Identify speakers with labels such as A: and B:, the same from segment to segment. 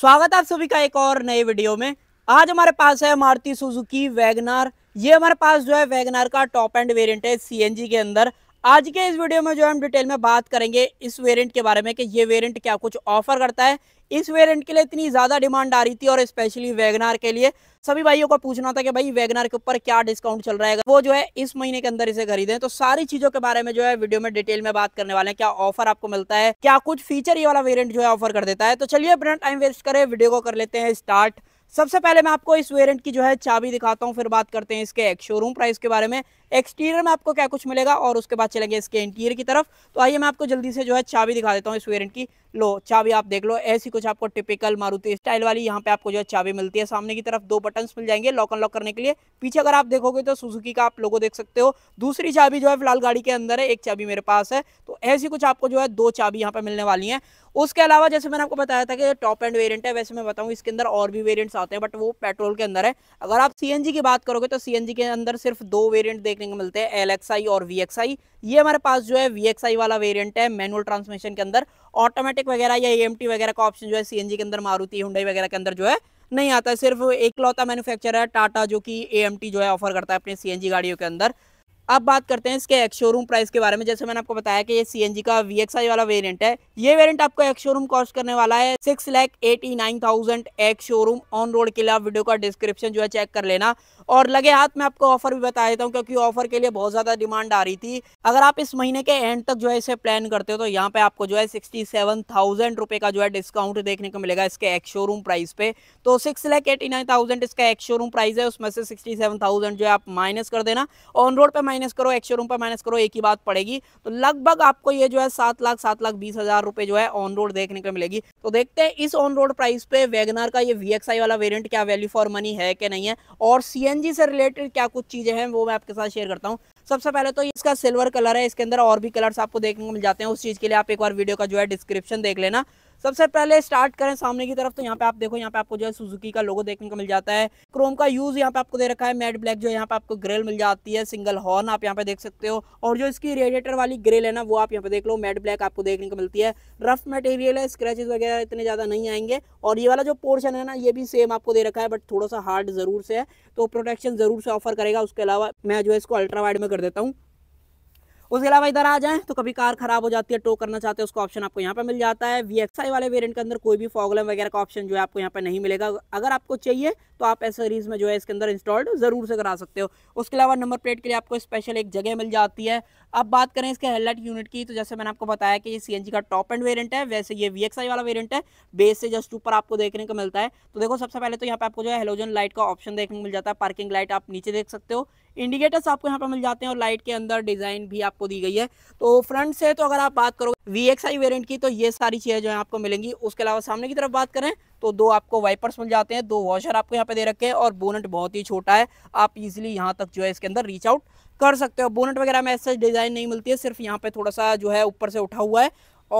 A: स्वागत है आप सभी का एक और नए वीडियो में आज हमारे पास है मारुति सुजुकी वैगनार ये हमारे पास जो है वैगनार का टॉप एंड वेरिएंट है सीएनजी के अंदर आज के इस वीडियो में जो हम डिटेल में बात करेंगे इस वेरिएंट के बारे में कि ये वेरिएंट क्या कुछ ऑफर करता है इस वेरिएंट के लिए इतनी ज़्यादा डिमांड आ रही थी और स्पेशली वैगनार के लिए सभी भाइयों को पूछना था कि भाई वैगनार के ऊपर क्या डिस्काउंट चल रहा है वो जो है इस महीने के अंदर इसे खरीदें तो सारी चीज़ों के बारे में जो है वीडियो में डिटेल में बात करने वाले हैं क्या ऑफर आपको मिलता है क्या कुछ फीचर ये वाला वेरियंट जो है ऑफर कर देता है तो चलिए अपना टाइम वेस्ट करें वीडियो को कर लेते हैं स्टार्ट सबसे पहले मैं आपको इस वेरिएंट की जो है चाबी दिखाता हूँ फिर बात करते हैं इसके एक शोरूम प्राइस के बारे में एक्सटीरियर में आपको क्या कुछ मिलेगा और उसके बाद चलेंगे इसके इंटीरियर की तरफ तो आइए मैं आपको जल्दी से जो है चाबी दिखा देता हूँ इस वेरिएंट की लो चाबी आप देख लो ऐसी कुछ आपको टिपिकल मारुति स्टाइल वाली यहाँ पे आपको जो है चाबी मिलती है सामने की तरफ दो बटन मिल जाएंगे लॉक अनलॉक करने के लिए पीछे अगर आप देखोगे तो सुजुकी का आप लोगों देख सकते हो दूसरी चाबी जो है फिलहाल गाड़ी के अंदर है एक चाबी मेरे पास है तो ऐसी कुछ आपको जो है दो चाबी यहाँ पे मिलने वाली है उसके अलावा जैसे मैंने आपको बताया था कि टॉप एंड वेरियंट है वैसे मैं बताऊं इसके अंदर और भी वेरियंट्स आते हैं बट वो पेट्रोल के अंदर है अगर आप सी की बात करोगे तो सी के अंदर सिर्फ दो वेरियंट देखने को मिलते हैं एल और वी ये हमारे पास जो है वी वाला वेरियंट है मैनुअल ट्रांसमिशन के अंदर ऑटोमेटिक वगैरह या ए e वगैरह का ऑप्शन जो है सी के अंदर मारुति हुडाई वगैरह के अंदर जो है नहीं आता है सिर्फ एक लौता मैन्युफैक्चर है टाटा जो कि ए जो है ऑफर करता है अपने सी गाड़ियों के अंदर अब बात करते हैं इसके शोरूम प्राइस के बारे में जैसे मैंने आपको बताया कि ये सी का वीएक्सआई वाला वेरिएंट है ये वेरिएंट आपको शोरूम कॉस्ट करने वाला है six lakh eighty nine thousand ex showroom on road के लिए आप वीडियो का डिस्क्रिप्शन जो है चेक कर लेना और लगे हाथ में आपको ऑफर भी बता देता हूँ क्योंकि ऑफर के लिए बहुत ज़्यादा डिमांड आ रही थी अगर आप इस महीने के एंड तक जो है इसे प्लान करते हो तो यहाँ पे आपको जो है सिक्सटी सेवन थाउजेंड रुपए का जो है डिस्काउंट देखने को मिलेगा इसके एक्स शोरूम प्राइस पे तो six lakh eighty nine thousand इसका एक्स शोरूम प्राइस है उसमें से सिक्सटी सेवन थाउजेंड जो है आप माइनस कर देना ऑन रोड पे माइनस करो एक्स शोरूम पे माइनस करो एक ही बात पड़ेगी तो लगभग आपको ये जो है सात लाख सात लाख बीस हज़ार रुपए जो है ऑन रोड देखने को मिलेगी तो देखते हैं इस ऑन रोड प्राइस पे वेगनार का ये वी वाला वेरियंट क्या वैल्यू फॉर मनी है कि नहीं है और सी गंजी से रिलेटेड क्या कुछ चीज़ें हैं वो मैं आपके साथ शेयर करता हूँ सबसे पहले तो इसका सिल्वर कलर है इसके अंदर और भी कलर्स आपको देखने को मिल जाते हैं उस चीज़ के लिए आप एक बार वीडियो का जो है डिस्क्रिप्शन देख लेना सबसे पहले स्टार्ट करें सामने की तरफ तो यहाँ पे आप देखो यहाँ पे आपको जो है सुजुकी का लोगो देखने को मिल जाता है क्रोम का यूज़ यहाँ पे आपको दे रखा है मैट ब्लैक जो यहाँ पे आपको ग्रिल मिल जाती है सिंगल हॉर्न आप यहाँ पे देख सकते हो और जो इसकी रेडिएटर वाली ग्रिल है ना वो आप यहाँ पे देख लो मैट ब्लैक आपको देखने को मिलती है रफ मटेरियल है स्क्रैचेज वगैरह इतने ज़्यादा नहीं आएंगे और ये वाला जो पोर्शन है ना ये भी सेम आपको दे रखा है बट थोड़ा सा हार्ड ज़रूर से है तो प्रोटेक्शन ज़रूर से ऑफर करेगा उसके अलावा मैं जो है इसको अल्ट्रा वाइड में कर देता हूँ उसके अलावा इधर आ जाएं तो कभी कार खराब हो जाती है टो करना चाहते हैं उसका ऑप्शन आपको यहाँ पर मिल जाता है वी वाले वेरियंट के अंदर कोई भी फॉगलम वगैरह का ऑप्शन जो है आपको यहाँ पर नहीं मिलेगा अगर आपको चाहिए तो आप एसरीज में जो है इसके अंदर इंस्टॉल्ड ज़रूर से करा सकते हो उसके अलावा नंबर प्लेट के लिए आपको स्पेशल एक जगह मिल जाती है अब बात करें इसके हेडलाइट यूनिट की तो जैसे मैंने आपको बताया कि ये सी का टॉप एंड वेरियंट है वैसे ये वी वाला वेरियंट है बेस से जस्ट ऊपर आपको देखने को मिलता है तो देखो सबसे पहले तो यहाँ पर आपको जो है हेलोजन लाइट का ऑप्शन देखने को मिल जाता है पार्किंग लाइट आप नीचे देख सकते हो इंडिकेटर्स आपको यहाँ पर मिल जाते हैं और लाइट के अंदर डिज़ाइन भी आपको दी गई है तो फ्रंट से तो अगर आप बात करो वी एक्स आई वेरियंट की तो ये सारी चीज़ें जो है आपको मिलेंगी उसके अलावा सामने की तरफ बात करें तो दो आपको वाइपर्स मिल जाते हैं दो वॉशर आपको यहाँ पे दे रखे हैं और बोनट बहुत ही छोटा है आप इजिली यहाँ तक जो है इसके अंदर रीच आउट कर सकते हो बोनट वगैरह में ऐसा डिज़ाइन नहीं मिलती है सिर्फ यहाँ पे थोड़ा सा जो है ऊपर से उठा हुआ है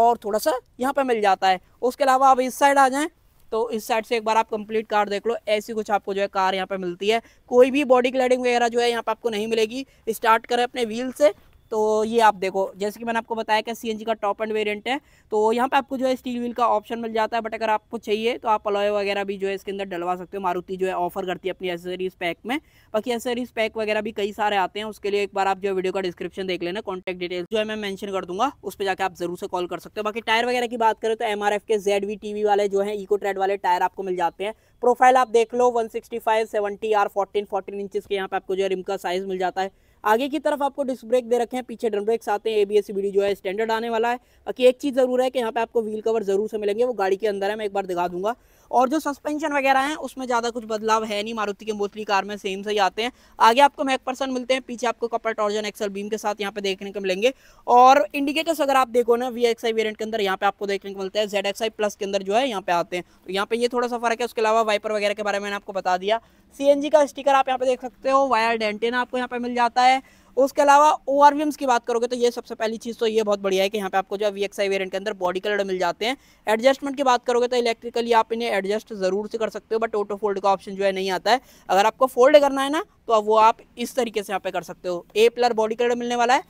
A: और थोड़ा सा यहाँ पे मिल जाता है उसके अलावा आप इस साइड आ जाएँ तो इस साइड से एक बार आप कंप्लीट कार देख लो ऐसी कुछ आपको जो है कार यहाँ पे मिलती है कोई भी बॉडी क्लैडिंग वगैरह जो है यहाँ पे आपको नहीं मिलेगी स्टार्ट करें अपने व्हील से तो ये आप देखो जैसे कि मैंने आपको बताया कि सी का टॉप एंड वेरियंट है तो यहाँ पे आपको जो है स्टील व्हील का ऑप्शन मिल जाता है बट अगर आपको चाहिए तो आप अलॉय वगैरह भी जो है इसके अंदर डलवा सकते हो मारुति जो है ऑफर करती है अपनी एसेसरीज पैक में बाकी एसेसरीज पैक वगैरह भी कई सारे आते हैं उसके लिए एक बार आप जो वीडियो का डिस्क्रिप्शन देख लेना कॉन्टैक्ट डिटेल जो है मैं मैंशन कर दूंगा उस पर जाकर आप जरूर से कॉल कर सकते हो बाकी टायर वगैरह की बात करें तो एम के जेड वी वाले जो है इको ट्रेड वाले टायर आपको मिल जाते हैं प्रोफाइल आप देख लो one sixty five seventy R fourteen fourteen inches के यहाँ पे आपको जो है रिम का साइज मिल जाता है आगे की तरफ आपको डिस्क ब्रेक दे रखे हैं पीछे ड्रम ब्रेक्स आते हैं ए बी जो है स्टैंडर्ड आने वाला है बाकी एक चीज़ ज़रूर है कि यहाँ पे आपको व्हील कवर ज़रूर से मिलेंगे वो गाड़ी के अंदर है मैं एक बार दिखा दूंगा और जो सस्पेंशन वगैरह हैं उसमें ज़्यादा कुछ बदलाव है नहीं मारुति के मोस्टली कार में सेम से ही आते हैं आगे आपको मैक पर्सन मिलते हैं पीछे आपको कपर टॉर्जन एक्सल बीम के साथ यहाँ पे देखने को मिलेंगे और इंडिकेटर्स अगर आप देखो ना वी एक्स आई वेरियंट के अंदर यहाँ पे आपको देखने को मिलता है जेड एक्स आई प्लस के अंदर जो है यहाँ पे आते हैं तो यहाँ पे ये थोड़ा सा फर्क है उसके अलावा वाइपर वगैरह के बारे में मैंने आपको बता दिया सी का स्टिकर आप यहाँ पे देख सकते हो वायर डेंटेन आपको यहाँ पे मिल जाता है उसके अलावा ओ आर की बात करोगे तो ये सबसे पहली चीज़ तो ये बहुत बढ़िया है कि यहाँ पे आपको जो है वी एक्स आई वेरियंट के अंदर बॉडी कलर मिल जाते हैं एडजस्टमेंट की बात करोगे तो इलेक्ट्रिकली आप इन्हें एडजस्ट ज़रूर से कर सकते हो बट ऑटो फोल्ड का ऑप्शन जो है नहीं आता है अगर आपको फोल्ड करना है ना तो वो आप इस तरीके से यहाँ पे कर सकते हो ए प्लर बॉडी कलर मिलने वाला है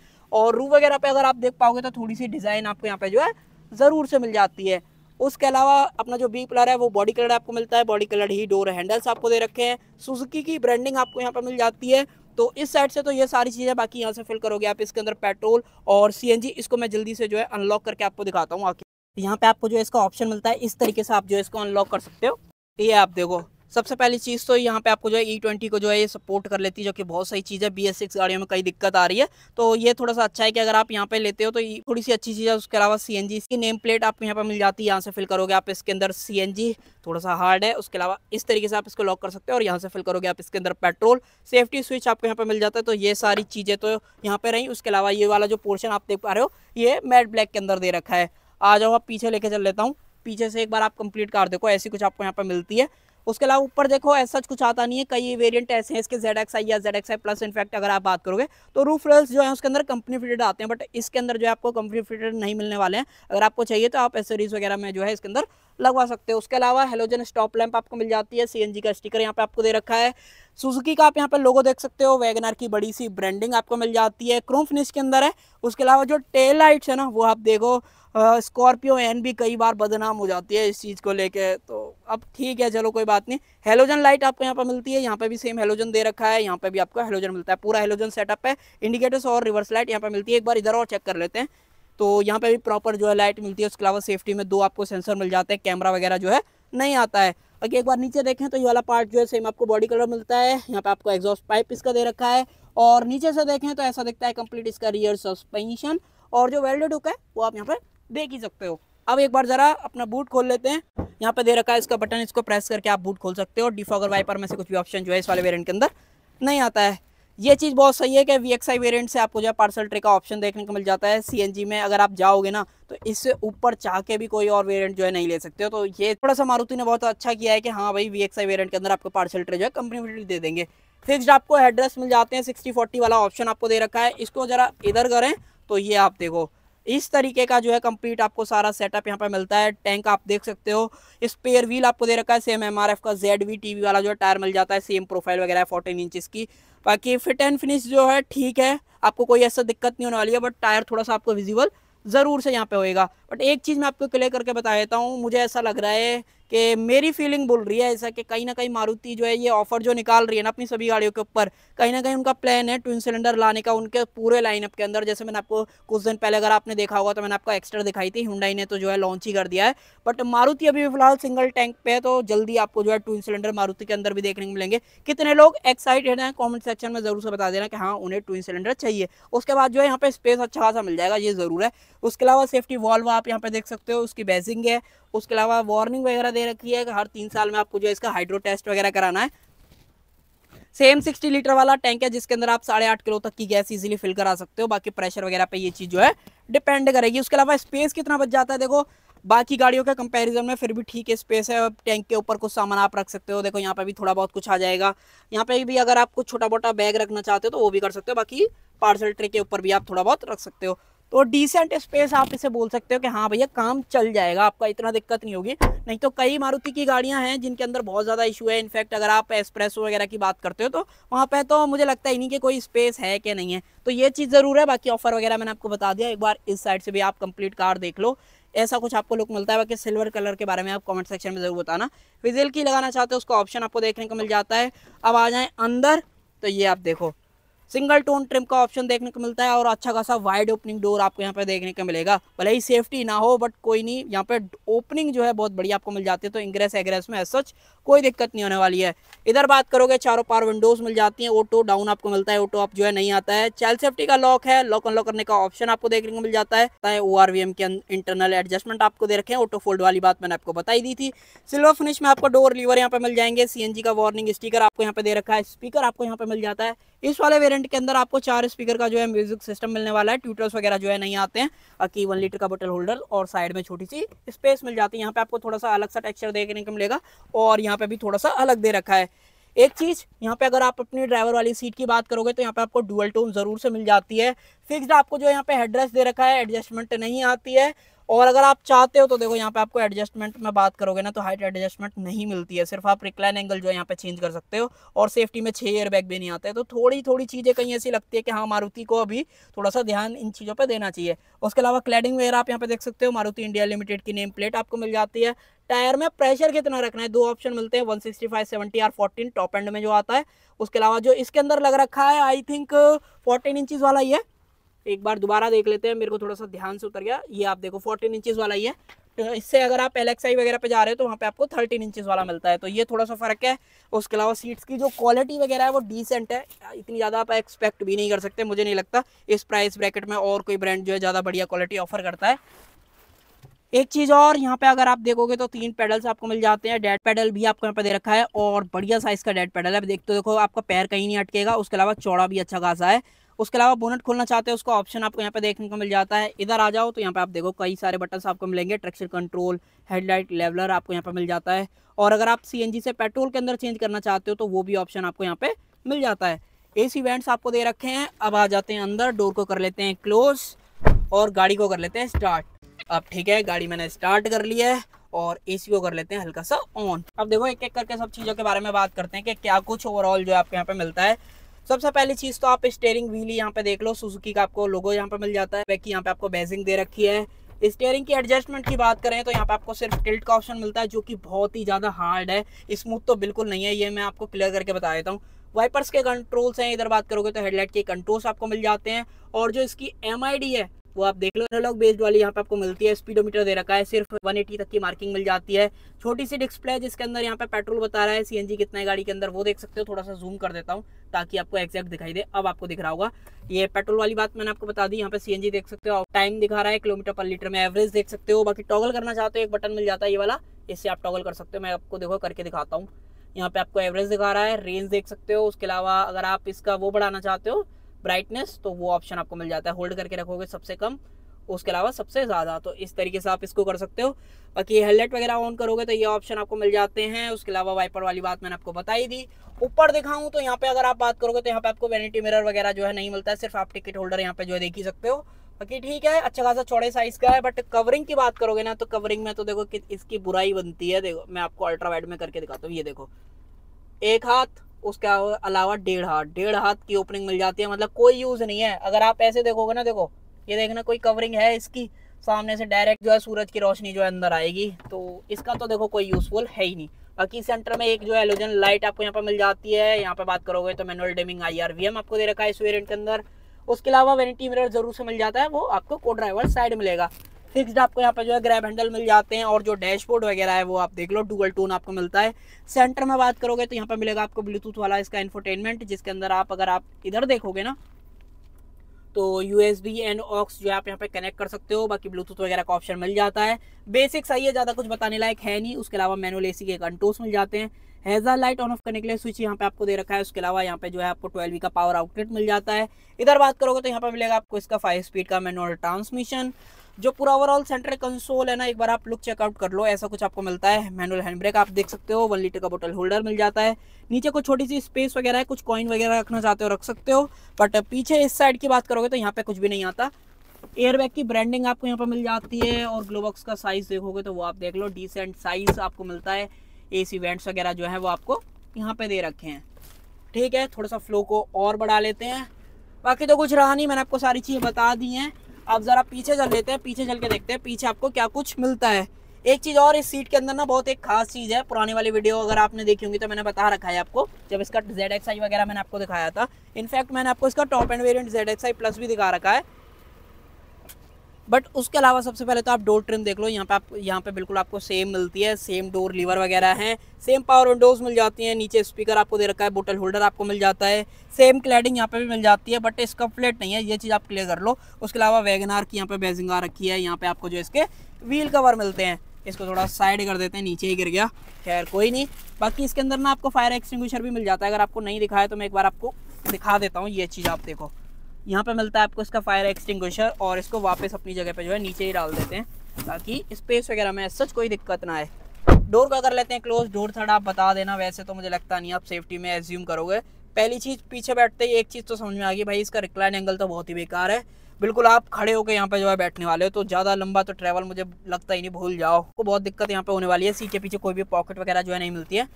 A: और रू वगैरह पे अगर आप देख पाओगे तो थोड़ी सी डिज़ाइन आपको यहाँ पे जो है ज़रूर से मिल जाती है उसके अलावा अपना जो बी प्लर है वो बॉडी कलर आपको मिलता है बॉडी कलर ही डोर हैंडल्स आपको दे रखे हैं सुजुकी की ब्रांडिंग आपको यहाँ पर मिल जाती है तो इस साइड से तो ये सारी चीज़ें बाकी यहाँ से फिल करोगे आप इसके अंदर पेट्रोल और सी इसको मैं जल्दी से जो है अनलॉक करके आपको दिखाता हूँ आके यहाँ पे आपको जो है इसका ऑप्शन मिलता है इस तरीके से आप जो है इसको अनलॉक कर सकते हो ये आप देखो सबसे पहली चीज़ तो यहाँ पे आपको जो है ई e ट्वेंटी को जो है ये सपोर्ट कर लेती है जो कि बहुत सही चीज़ है बी एस सिक्स गाड़ियों में कई दिक्कत आ रही है तो ये थोड़ा सा अच्छा है कि अगर आप यहाँ पे लेते हो तो ये थोड़ी सी अच्छी चीज़ है उसके अलावा सी एन जी की नेम प्लेट आपको यहाँ पर मिल जाती है यहाँ से फिल करोगे आप इसके अंदर सी एन जी थोड़ा सा हार्ड है उसके अलावा इस तरीके से आप इसको लॉक कर सकते हो और यहाँ से फिल करोगे आप इसके अंदर पेट्रोल सेफ्टी स्विच आपको यहाँ पर मिल जाता है तो ये सारी चीज़ें तो यहाँ पर रहीं उसके अलावा ये वाला जो पोर्शन आप देख पा रहे हो ये मैट ब्लैक के अंदर दे रखा है आ जाओ आप पीछे लेके चल लेता हूँ पीछे से एक बार आप कंप्लीट कार देखो ऐसी कुछ आपको यहाँ पर मिलती है उसके अलावा ऊपर देखो ऐसा कुछ आता नहीं है कई वेरियंट ऐसे हैं इसके जेड एक्स आई या Z X I plus in fact अगर आप बात करोगे तो रूफ रेल्स जो है उसके अंदर कंपनी फिटेड आते हैं बट इसके अंदर जो है आपको कंपनी फिटेड नहीं मिलने वाले हैं अगर आपको चाहिए तो आप एसरीज वगैरह में जो है इसके अंदर लगवा सकते हो उसके अलावा हेलोजन स्टॉप लैंप आपको मिल जाती है सी का स्टिकर यहाँ पे आपको दे रखा है सुजुकी का आप यहाँ पे लोगो देख सकते हो वैगनार की बड़ी सी ब्रांडिंग आपको मिल जाती है क्रोम फिनिश के अंदर है उसके अलावा जो टेल लाइट्स है ना वो आप देखो स्कॉर्पियो एन भी कई बार बदनाम हो जाती है इस चीज़ को लेके तो अब ठीक है चलो कोई बात नहीं हेलोजन लाइट आपको यहाँ पर मिलती है यहाँ पे भी सेम हेलोजन दे रखा है यहाँ पे भी आपको हेलोजन मिलता है पूरा हेलोजन सेटअप है इंडिकेटर्स और रिवर्स लाइट यहाँ पर मिलती है एक बार इधर और चेक कर लेते हैं तो यहाँ पे भी प्रॉपर जो है लाइट मिलती है उसके अलावा सेफ्टी में दो आपको सेंसर मिल जाते हैं कैमरा वगैरह जो है नहीं आता है अगर एक बार नीचे देखें तो ये वाला पार्ट जो है सेम आपको बॉडी कलर मिलता है यहाँ पे आपको एग्जॉस्ट पाइप इसका दे रखा है और नीचे से देखें तो ऐसा दिखता है कंप्लीट इसका रियर सस्पेंशन और जो वेल्डेड हुक है वो आप यहाँ पर देख ही सकते हो अब एक बार ज़रा अपना बूट खोल लेते हैं यहाँ पे दे रखा है इसका बटन इसको प्रेस करके आप बूट खोल सकते हो डिफॉगर वाइपर में से कुछ भी ऑप्शन जो है इस वाले वेरियंट के अंदर नहीं आता है ये चीज़ बहुत सही है कि वी एक्स आई वेरियंट से आपको जो है पार्सल ट्रे का ऑप्शन देखने को मिल जाता है सी एन जी में अगर आप जाओगे ना तो इससे ऊपर चाह के भी कोई और वेरियंट जो है नहीं ले सकते हो तो ये थोड़ा सा मारुति ने बहुत अच्छा किया है कि हाँ भाई वी एक्स आई के अंदर आपको पार्सल ट्रे जो है कंपनी दे देंगे फिक्सड आपको एड्रेस मिल जाते हैं सिक्सटी फोर्टी वाला ऑप्शन आपको दे रखा है इसको ज़रा इधर करें तो ये आप देखो इस तरीके का जो है कंप्लीट आपको सारा सेटअप यहाँ पर मिलता है टैंक आप देख सकते हो स्पेयर व्हील आपको दे रखा है सेम एम का जेड वी टी वाला जो है टायर मिल जाता है सेम प्रोफाइल वगैरह है फोर्टीन इंचज़ की बाकी फिट एंड फिनिश जो है ठीक है आपको कोई ऐसा दिक्कत नहीं होने वाली है बट टायर थोड़ा सा आपको विजिबल ज़रूर से यहाँ पे होएगा बट एक चीज़ मैं आपको क्लियर करके बता देता हूँ मुझे ऐसा लग रहा है कि मेरी फीलिंग बोल रही है ऐसा कि कहीं ना कहीं मारुति जो है ये ऑफर जो निकाल रही है ना अपनी सभी गाड़ियों के ऊपर कहीं ना कहीं उनका प्लान है ट्विन सिलेंडर लाने का उनके पूरे लाइनअप के अंदर जैसे मैंने आपको कुछ दिन पहले अगर आपने देखा होगा तो मैंने आपको एक्स्ट्रा दिखाई थी हुडाई ने तो जो है लॉन्च ही कर दिया है बट मारुति अभी भी फिलहाल सिंगल टैंक पे है तो जल्दी आपको जो है ट्विन सिलेंडर मारुति के अंदर भी देखने को मिलेंगे कितने लोग एक्साइटेड हैं कॉमेंट सेक्शन में जरूर से बता देना कि हाँ उन्हें ट्विन सिलेंडर चाहिए उसके बाद जो है यहाँ पे स्पेस अच्छा खासा मिल जाएगा ये जरूर है उसके अलावा सेफ्टी वॉल्व आप यहाँ पे देख सकते हो उसकी बेजिंग है उसके अलावा वार्निंग वगैरह दे रखी है कि हर तीन साल में आपको जो है इसका हाइड्रो टेस्ट वगैरह कराना है सेम 60 लीटर वाला टैंक है जिसके अंदर आप साढ़े आठ किलो तक की गैस इजीली फिल करा सकते हो बाकी प्रेशर वगैरह पे ये चीज़ जो है डिपेंड करेगी उसके अलावा स्पेस कितना बच जाता है देखो बाकी गाड़ियों के कंपैरिजन में फिर भी ठीक है स्पेस है टैंक के ऊपर कुछ सामान आप रख सकते हो देखो यहाँ पे भी थोड़ा बहुत कुछ आ जाएगा यहाँ पे भी अगर आप कुछ छोटा मोटा बैग रखना चाहते हो तो वो भी कर सकते हो बाकी पार्सल ट्रे के ऊपर भी आप थोड़ा बहुत रख सकते हो तो डिसेंट स्पेस आप इसे बोल सकते हो कि हाँ भैया काम चल जाएगा आपका इतना दिक्कत नहीं होगी नहीं तो कई मारुति की गाड़ियाँ हैं जिनके अंदर बहुत ज़्यादा इशू है इनफैक्ट अगर आप एक्सप्रेस वगैरह की बात करते हो तो वहाँ पर तो मुझे लगता ही नहीं कि कोई स्पेस है कि नहीं है तो ये चीज़ ज़रूर है बाकी ऑफर वगैरह मैंने आपको बता दिया एक बार इस साइड से भी आप कंप्लीट कार देख लो ऐसा कुछ आपको लुक मिलता है बाकी सिल्वर कलर के बारे में आप कमेंट सेक्शन में ज़रूर बताना विजिल की लगाना चाहते हो उसका ऑप्शन आपको देखने को मिल जाता है अब आ जाएँ अंदर तो ये आप देखो सिंगल टोन ट्रिम का ऑप्शन देखने को मिलता है और अच्छा खासा वाइड ओपनिंग डोर आपको यहाँ पे देखने को मिलेगा भले ही सेफ्टी ना हो बट कोई नहीं यहाँ पे ओपनिंग जो है बहुत बड़ी आपको मिल जाती है तो इंग्रेस एग्रेस में सच कोई दिक्कत नहीं होने वाली है इधर बात करोगे चारों पार विंडोज मिल जाती हैं ऑटो डाउन आपको मिलता है ऑटो आप जो है नहीं आता है चाइल्ड सेफ्टी का लॉक है लॉक अनलॉक करने का ऑप्शन आपको देखने को मिल जाता है ओ आर के इंटरनल एडजस्टमेंट आपको दे रखे हैं ऑटो फोल्ड वाली बात मैंने आपको बताई दी थी सिल्वर फिनिश में आपको डोर लीवर यहाँ पे मिल जाएंगे सी का वार्निंग स्टीकर आपको यहाँ पे दे रखा है स्पीकर आपको यहाँ पे मिल जाता है इस वाले वेरियंट के अंदर आपको चार स्पीकर का जो है म्यूजिक सिस्टम मिलने वाला है ट्यूटर्स वगैरह जो है नहीं आते हैं अकी वन लीटर का बटल होल्डर और साइड में छोटी सी स्पेस मिल जाती है यहाँ पे आपको थोड़ा सा अलग सा टेक्सचर देखने को मिलेगा और यहाँ यहाँ पे भी थोड़ा सा अलग दे रखा है एक चीज़ यहाँ पे अगर आप अपनी ड्राइवर वाली सीट की बात करोगे तो यहाँ पे आपको डुअल टोन ज़रूर से मिल जाती है फिक्स्ड आपको जो यहाँ पे हेडरेस्ट दे रखा है एडजस्टमेंट नहीं आती है और अगर आप चाहते हो तो देखो यहाँ पे आपको एडजस्टमेंट में बात करोगे ना तो हाइट एडजस्टमेंट नहीं मिलती है सिर्फ आप रिक्लाइन एंगल जो है यहाँ पे चेंज कर सकते हो और सेफ्टी में छः एयर बैग भी नहीं आते तो थोड़ी थोड़ी चीज़ें कहीं ऐसी लगती है कि हाँ मारुति को अभी थोड़ा सा ध्यान इन चीज़ों पर देना चाहिए उसके अलावा क्लैडिंग वगैरह आप यहाँ पे देख सकते हो मारुति इंडिया लिमिटेड की नेम प्लेट आपको मिल जाती है टायर में प्रेशर कितना रखना है दो ऑप्शन मिलते हैं one sixty five seventy R fourteen top end में जो आता है उसके अलावा जो इसके अंदर लग रखा है आई थिंक फोर्टीन इंचज़ वाला ही है एक बार दोबारा देख लेते हैं मेरे को थोड़ा सा ध्यान से उतर गया ये आप देखो फोर्टीन इंचज़ वाला ही है तो इससे अगर आप एल वगैरह पे जा रहे हो तो वहाँ पे आपको थर्टीन इंचज़ वाला मिलता है तो ये थोड़ा सा फ़र्क है उसके अलावा सीट्स की जो क्वालिटी वगैरह है वो डिसेंट है इतनी ज़्यादा आप एक्सपेक्ट भी नहीं कर सकते मुझे नहीं लगता इस प्राइस ब्रैकेट में और कोई ब्रांड जो है ज़्यादा बढ़िया क्वालिटी ऑफर करता है एक चीज़ और यहाँ पे अगर आप देखोगे तो तीन पेडल्स आपको मिल जाते हैं डेड पेडल भी आपको यहाँ पे दे रखा है और बढ़िया साइज़ का डेड पेडल है देखते देखो आपका पैर कहीं नहीं अटकेगा उसके अलावा चौड़ा भी अच्छा खासा है उसके अलावा बोनट खोलना चाहते हैं उसका ऑप्शन आपको यहाँ पे देखने को मिल जाता है इधर आ जाओ तो यहाँ पे आप देखो कई सारे बटन आपको मिलेंगे ट्रक्चर कंट्रोल हेडलाइट लेवलर आपको यहाँ पे मिल जाता है और अगर आप सी से पेट्रोल के अंदर चेंज करना चाहते हो तो वो भी ऑप्शन आपको यहाँ पे मिल जाता है ए सी आपको दे रखे हैं अब आ जाते हैं अंदर डोर को कर लेते हैं क्लोज और गाड़ी को कर लेते हैं स्टार्ट अब ठीक है गाड़ी मैंने स्टार्ट कर लिया है और ए को कर लेते हैं हल्का सा ऑन अब देखो एक एक करके सब चीज़ों के बारे में बात करते हैं कि क्या कुछ ओवरऑल जो आपको यहाँ पे मिलता है सबसे पहली चीज़ तो आप स्टेयरिंग व्हील यहाँ पे देख लो सुजुकी का आपको लोगो यहाँ पे मिल जाता है बाकी यहाँ पे आपको बेजिंग दे रखी है स्टेयरिंग की एडजस्टमेंट की बात करें तो यहाँ पे आपको सिर्फ टिल्ट का ऑप्शन मिलता है जो कि बहुत ही ज़्यादा हार्ड है स्मूथ तो बिल्कुल नहीं है ये मैं आपको क्लियर करके बता देता हूँ वाइपर्स के कंट्रोल्स हैं इधर बात करोगे तो हेडलाइट के कंट्रोल्स आपको मिल जाते हैं और जो इसकी एम है वो आप देख लो एनालॉग बेस्ड वाली यहाँ पे आपको मिलती है स्पीडोमीटर दे रखा है सिर्फ 180 तक की मार्किंग मिल जाती है छोटी सी डिस्प्ले है जिसके अंदर यहाँ पे पेट्रोल बता रहा है सीएनजी कितना है गाड़ी के अंदर वो देख सकते हो थोड़ा सा जूम कर देता हूँ ताकि आपको एक्जैक्ट दिखाई दे अब आपको दिख रहा होगा ये पेट्रोल वाली बात मैंने आपको बता दी यहाँ पे सीएनजी देख सकते हो टाइम दिखा रहा है किलोमीटर पर लीटर में एवरेज देख सकते हो बाकी टॉगल करना चाहते हो एक बटन मिल जाता है ये वाला इससे आप टॉगल कर सकते हो मैं आपको देखो करके दिखाता हूँ यहाँ पे आपको एवरेज दिखा रहा है रेंज देख सकते हो उसके अलावा अगर आप इसका वो बढ़ाना चाहते हो ब्राइटनेस तो वो ऑप्शन आपको मिल जाता है होल्ड करके रखोगे सबसे कम उसके अलावा सबसे ज़्यादा तो इस तरीके से आप इसको कर सकते हो बाकी हेलमेट वगैरह ऑन करोगे तो ये ऑप्शन आपको मिल जाते हैं उसके अलावा वाइपर वाली बात मैंने आपको बताई दी ऊपर दिखाऊं तो यहाँ पे अगर आप बात करोगे तो यहाँ पे आपको वैनिटी मिरर वगैरह जो है नहीं मिलता है सिर्फ आप टिकट होल्डर यहाँ पे जो है देख ही सकते हो बाकी ठीक है अच्छा खासा चौड़े साइज का है बट कवरिंग की बात करोगे ना तो कवरिंग में तो देखो कि इसकी बुराई बनती है देखो मैं आपको अल्ट्रा वाइड में करके दिखाता हूँ ये देखो एक हाथ उसके अलावा डेढ़ हाथ डेढ़ हाथ की ओपनिंग मिल जाती है मतलब कोई यूज़ नहीं है अगर आप ऐसे देखोगे ना देखो ये देखना कोई कवरिंग है इसकी सामने से डायरेक्ट जो है सूरज की रोशनी जो है अंदर आएगी तो इसका तो देखो कोई यूज़फुल है ही नहीं बाकी सेंटर में एक जो है एलोजन लाइट आपको यहाँ पर मिल जाती है यहाँ पर बात करोगे तो मैनुअल डेमिंग आई आपको दे रखा है इस वेरियंट के अंदर उसके अलावा वेनिटी मिरर जरूर से मिल जाता है वो आपको को ड्राइवर साइड मिलेगा फिक्स्ड आपको यहाँ पे जो है ग्रैब हैंडल मिल जाते हैं और जो डैशबोर्ड वगैरह है वो आप देख लो डुअल टोन आपको मिलता है सेंटर में बात करोगे तो यहाँ पे मिलेगा आपको ब्लूटूथ वाला इसका इन्फोटेनमेंट जिसके अंदर आप अगर आप इधर देखोगे ना तो U S B and aux जो आप यहाँ पे कनेक्ट कर सकते हो बाकी ब्लूटूथ वगैरह का ऑप्शन मिल जाता है बेसिक सही है ज़्यादा कुछ बताने लायक है नहीं उसके अलावा मैनुअल एसी के कंट्रोल्स मिल जाते हैं हैजा लाइट ऑन ऑफ करने के लिए स्विच यहाँ पे आपको दे रखा है उसके अलावा यहाँ पे जो है आपको ट्वेल्व का पावर आउटलेट मिल जाता है इधर बात करोगे तो यहाँ पे मिलेगा आपको इसका फाइव स्पीड का मैनुअल ट्रांसमिशन जो पूरा ओवरऑल सेंटर कंसोल है ना एक बार आप लुक चेकआउट कर लो ऐसा कुछ आपको मिलता है मैनुअल हैंड ब्रेक आप देख सकते हो वन लीटर का बोटल होल्डर मिल जाता है नीचे कुछ छोटी सी स्पेस वगैरह है कुछ कॉइन वगैरह रखना चाहते हो रख सकते हो बट पीछे इस साइड की बात करोगे तो यहाँ पे कुछ भी नहीं आता एयरबैग की ब्रांडिंग आपको यहाँ पर मिल जाती है और ग्लोबॉक्स का साइज़ देखोगे तो वो आप देख लो डिसेंट साइज़ आपको मिलता है ए सी वेंट्स वगैरह जो है वो आपको यहाँ पे दे रखे हैं ठीक है थोड़ा सा फ्लो को और बढ़ा लेते हैं बाकी तो कुछ रहा नहीं मैंने आपको सारी चीज़ें बता दी हैं आप ज़रा पीछे चल लेते हैं पीछे चल के देखते हैं पीछे आपको क्या कुछ मिलता है एक चीज़ और इस सीट के अंदर ना बहुत एक खास चीज़ है पुराने वाली वीडियो अगर आपने देखी होंगी तो मैंने बता रखा है आपको जब इसका जेड एक्स आई वगैरह मैंने आपको दिखाया था इनफैक्ट मैंने आपको इसका top end variant Z X I plus भी दिखा रखा है बट उसके अलावा सबसे पहले तो आप डोर ट्रिम देख लो यहाँ पे आप यहाँ पे बिल्कुल आपको सेम मिलती है सेम डोर लीवर वगैरह हैं सेम पावर विंडोज़ मिल जाती हैं नीचे स्पीकर आपको दे रखा है बोटल होल्डर आपको मिल जाता है सेम क्लैडिंग यहाँ पे भी मिल जाती है बट इसका फ्लेट नहीं है ये चीज़ आप क्लियर कर लो उसके अलावा वैगनार की यहाँ पर बेजिंग आ रखी है यहाँ पर आपको जो इसके व्हील कवर मिलते हैं इसको थोड़ा साइड कर देते हैं नीचे ही गिर गया खैर कोई नहीं बाकी इसके अंदर ना आपको फायर एक्सटिंग्विशर भी मिल जाता है अगर आपको नहीं दिखाया तो मैं एक बार आपको दिखा देता हूँ ये चीज़ आप देखो यहाँ पर मिलता है आपको इसका फायर एक्सटिंग्विशर और इसको वापस अपनी जगह पर जो है नीचे ही डाल देते हैं ताकि स्पेस वगैरह में सच कोई दिक्कत ना आए डोर का कर लेते हैं क्लोज डोर थर्ड आप बता देना वैसे तो मुझे लगता नहीं आप सेफ्टी में एज्यूम करोगे पहली चीज़ पीछे बैठते ही एक चीज़ तो समझ में आ गई भाई इसका रिक्लाइन एंगल तो बहुत ही बेकार है बिल्कुल आप खड़े होकर यहाँ पे जो है बैठने वाले हो तो ज़्यादा लंबा तो ट्रैवल मुझे लगता ही नहीं भूल जाओ को तो बहुत दिक्कत यहाँ पे होने वाली है सीट के पीछे कोई भी पॉकेट वगैरह जो है नहीं मिलती है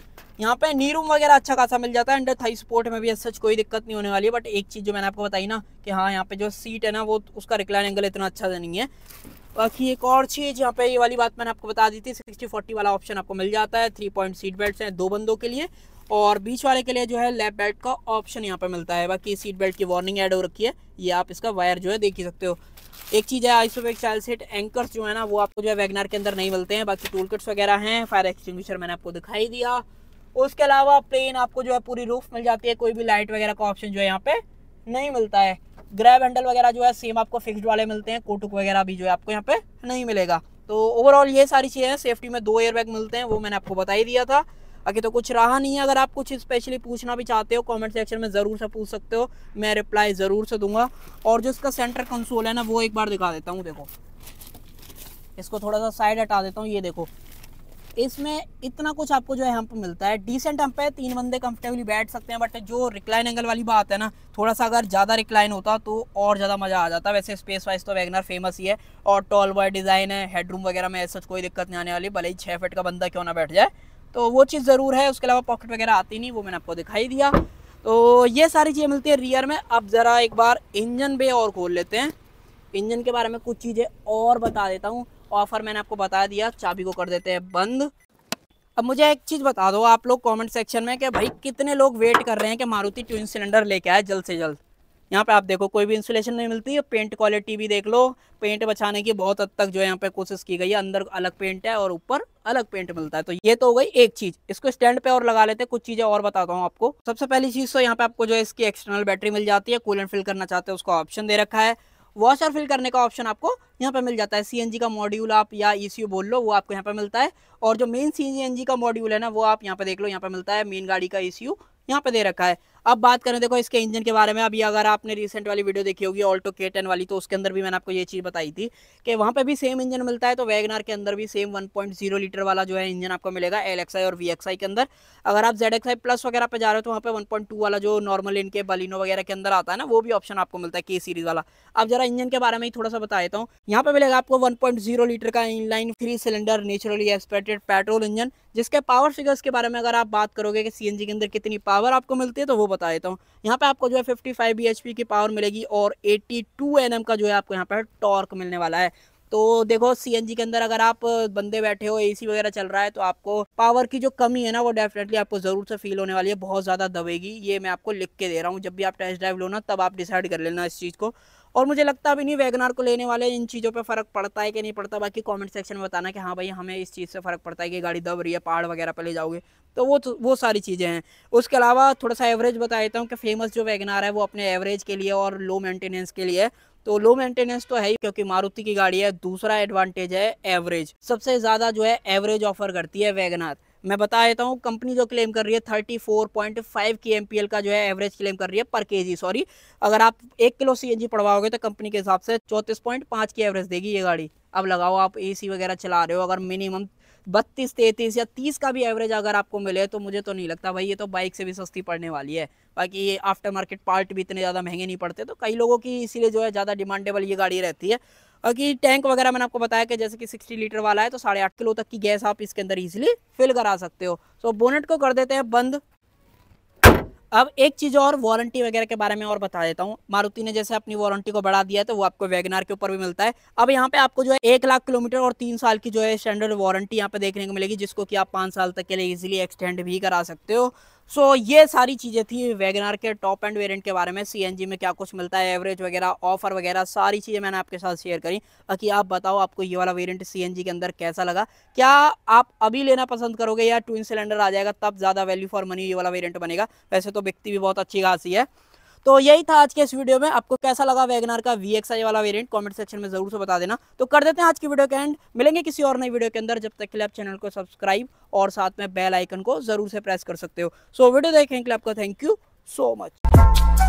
A: यहाँ पे नी रूम वगैरह अच्छा खासा मिल जाता है एंड थाई स्पोर्ट में भी सच कोई दिक्कत नहीं होने वाली है बट एक चीज़ जो मैंने आपको बताई ना कि हाँ यहाँ पे जो सीट है ना वो उसका रिक्लाइन एंगल इतना अच्छा नहीं है बाकी एक और चीज़ यहाँ पे ये वाली बात मैंने आपको बता दी थी सिक्सटी फोर्टी वाला ऑप्शन आपको मिल जाता है थ्री पॉइंट सीट बेल्ट हैं दो बंदों के लिए और बीच वाले के लिए जो है लेप बेल्ट का ऑप्शन यहाँ पे मिलता है बाकी सीट बेल्ट की वार्निंग एड हो रखी है ये आप इसका वायर जो है देख ही सकते हो एक चीज़ है एक चाइल्ड सीट एंकर जो है ना वो आपको जो है वैगनार के अंदर नहीं मिलते हैं बाकी टूल किट्स वगैरह हैं फायर एक्सटिंग्विशर मैंने आपको दिखाई दिया उसके अलावा प्लेन आपको जो है पूरी रूफ मिल जाती है कोई भी लाइट वगैरह का ऑप्शन जो है यहाँ पे नहीं मिलता है ग्रैब हैंडल वगैरह जो है सेम आपको फिक्स्ड वाले मिलते हैं कोटुक वगैरह भी जो है आपको यहाँ पे नहीं मिलेगा तो ओवरऑल ये सारी चीज़ें हैं सेफ्टी में दो एयरबैग मिलते हैं वो मैंने आपको बता ही दिया था बाकी तो कुछ रहा नहीं है अगर आप कुछ स्पेशली पूछना भी चाहते हो कमेंट सेक्शन में ज़रूर से पूछ सकते हो मैं रिप्लाई ज़रूर से दूंगा और जो इसका सेंटर कंसोल है ना वो एक बार दिखा देता हूँ देखो इसको थोड़ा सा साइड हटा देता हूँ ये देखो इसमें इतना कुछ आपको जो है हम्प मिलता है डिसेंट हम्प है तीन बंदे कंफर्टेबली बैठ सकते हैं बट जो रिक्लाइन एंगल वाली बात है ना थोड़ा सा अगर ज़्यादा रिक्लाइन होता तो और ज़्यादा मज़ा आ जाता वैसे स्पेस वाइज तो वैगनर फेमस ही है और टॉल बॉय डिज़ाइन है हेडरूम वगैरह में ऐसा कोई दिक्कत नहीं आने वाली भले ही छः फिट का बंदा क्यों ना बैठ जाए तो वो चीज़ ज़रूर है उसके अलावा पॉकेट वगैरह आती नहीं वो मैंने आपको दिखाई दिया तो ये सारी चीज़ें मिलती है रियर में अब ज़रा एक बार इंजन पे और खोल लेते हैं इंजन के बारे में कुछ चीज़ें और बता देता हूँ ऑफर मैंने आपको बता दिया चाबी को कर देते हैं बंद अब मुझे एक चीज़ बता दो आप लोग कमेंट सेक्शन में कि भाई कितने लोग वेट कर रहे हैं कि मारुति ट्विन सिलेंडर लेके आए जल्द से जल्द यहाँ पे आप देखो कोई भी इंसुलेशन नहीं मिलती है पेंट क्वालिटी भी देख लो पेंट बचाने की बहुत हद तक जो है यहाँ पे कोशिश की गई है अंदर अलग पेंट है और ऊपर अलग पेंट मिलता है तो ये तो हो गई एक चीज़ इसको स्टैंड पे और लगा लेते हैं कुछ चीज़ें और बताता हूँ आपको सबसे पहली चीज़ तो यहाँ पे आपको जो है इसकी एक्सटर्नल बैटरी मिल जाती है कूलर फिल करना चाहते हैं उसका ऑप्शन दे रखा है वॉश और फिल करने का ऑप्शन आपको यहाँ पे मिल जाता है सी का मॉड्यूल आप या ई e बोल लो वो आपको यहाँ पे मिलता है और जो मेन सी का मॉड्यूल है ना वो आप यहाँ पे देख लो यहाँ पर मिलता है मेन गाड़ी का सी e यहाँ पे दे रखा है अब बात करें देखो इसके इंजन के बारे में अभी अगर आपने रिसेंट वाली वीडियो देखी होगी ऑल्टो के टेन वाली तो उसके अंदर भी मैंने आपको ये चीज़ बताई थी कि वहाँ पे भी सेम इंजन मिलता है तो वैगनार के अंदर भी सेम 1.0 लीटर वाला जो है इंजन आपको मिलेगा एल और वी के अंदर अगर आप जेड प्लस वगैरह पर जा रहे हो तो वहाँ पर वन वाला जो नॉर्मल इनके बलिनो वगैरह के अंदर आता है ना वो भी ऑप्शन आपको मिलता है के सीरीज वाला अब जरा इंजन के बारे में ही थोड़ा सा बता देता हूँ यहाँ पर मिलेगा आपको वन लीटर का inline three cylinder naturally expected petrol engine जिसके पावर फिगर्स के बारे में अगर आप बात करोगे कि सी के अंदर कितनी पावर आपको मिलती है तो वो बता देता हूँ यहाँ पे आपको जो है 55 फाइव की पावर मिलेगी और 82 टू का जो है आपको यहाँ पर टॉर्क मिलने वाला है तो देखो सी के अंदर अगर आप बंदे बैठे हो एसी वगैरह चल रहा है तो आपको पावर की जो कमी है ना वो डेफिनेटली आपको ज़रूर से फील होने वाली है बहुत ज़्यादा दबेगी ये मैं आपको लिख के दे रहा हूँ जब भी आप टेस्ट ड्राइव लो ना तब आप डिसाइड कर लेना इस चीज़ को और मुझे लगता है अभी नहीं वैगनार को लेने वाले इन चीज़ों पे फ़र्क पड़ता है कि नहीं पड़ता बाकी कमेंट सेक्शन में बताना कि हाँ भाई हमें इस चीज़ से फ़र्क पड़ता है कि गाड़ी दब रही है पहाड़ वगैरह पर ले जाओगे तो वो तो, वो सारी चीज़ें हैं उसके अलावा थोड़ा सा एवरेज बता देता हूँ कि फेमस जो वैगनार है वो अपने एवरेज के लिए और लो मेंटेनेंस के लिए तो लो मेंटेनेंस तो है ही क्योंकि मारुति की गाड़ी है दूसरा एडवांटेज है एवरेज सबसे ज़्यादा जो है एवरेज ऑफर करती है वैगनार मैं बता देता हूँ कंपनी जो क्लेम कर रही है thirty four point five K M P L का जो है एवरेज क्लेम कर रही है पर के जी सॉरी अगर आप एक किलो सी एन जी पड़वाओगे तो कंपनी के हिसाब से चौंतीस पॉइंट पाँच की एवरेज देगी ये गाड़ी अब लगाओ आप ए सी वगैरह चला रहे हो अगर मिनिमम बत्तीस तैंतीस या तीस का भी एवरेज अगर आपको मिले तो मुझे तो नहीं लगता भाई ये तो बाइक से भी सस्ती पड़ने वाली है बाकी ये आफ्टर मार्केट पार्ट भी इतने ज़्यादा महंगे नहीं पड़ते तो कई लोगों की इसीलिए जो है ज़्यादा डिमांडेबल ये गाड़ी रहती है कि टैंक वगैरह मैंने आपको बताया कि जैसे कि 60 लीटर वाला है तो साढ़े आठ किलो तक की गैस आप इसके अंदर इजीली फिल करा सकते हो सो तो बोनेट को कर देते हैं बंद अब एक चीज़ और वारंटी वगैरह के बारे में और बता देता हूँ मारुति ने जैसे अपनी वारंटी को बढ़ा दिया है तो वो आपको वैगनार के ऊपर भी मिलता है अब यहाँ पे आपको जो है एक लाख किलोमीटर और तीन साल की जो है स्टैंडर्ड वारंटी यहाँ पे देखने को मिलेगी जिसको कि आप पाँच साल तक के लिए इजीली एक्सटेंड भी करा सकते हो सो so, ये सारी चीज़ें थी वैगनार के टॉप एंड वेरिएंट के बारे में सीएनजी में क्या कुछ मिलता है एवरेज वगैरह ऑफर वगैरह सारी चीज़ें मैंने आपके साथ शेयर करी बाकी आप बताओ आपको ये वाला वेरिएंट सीएनजी के अंदर कैसा लगा क्या आप अभी लेना पसंद करोगे या ट्विन सिलेंडर आ जाएगा तब ज़्यादा वैल्यू फॉर मनी ये वाला वेरियंट बनेगा वैसे तो व्यक्ति भी बहुत अच्छी खासी है तो यही था आज के इस वीडियो में आपको कैसा लगा वैगनार का वी वाला वेरियंट कॉमेंट सेक्शन में जरूर से बता देना तो कर देते हैं आज की वीडियो के एंड मिलेंगे किसी और नई वीडियो के अंदर जब तक के लिए आप चैनल को सब्सक्राइब और साथ में बेल आइकन को जरूर से प्रेस कर सकते हो सो so, वीडियो देखने के लिए आपका थैंक यू सो मच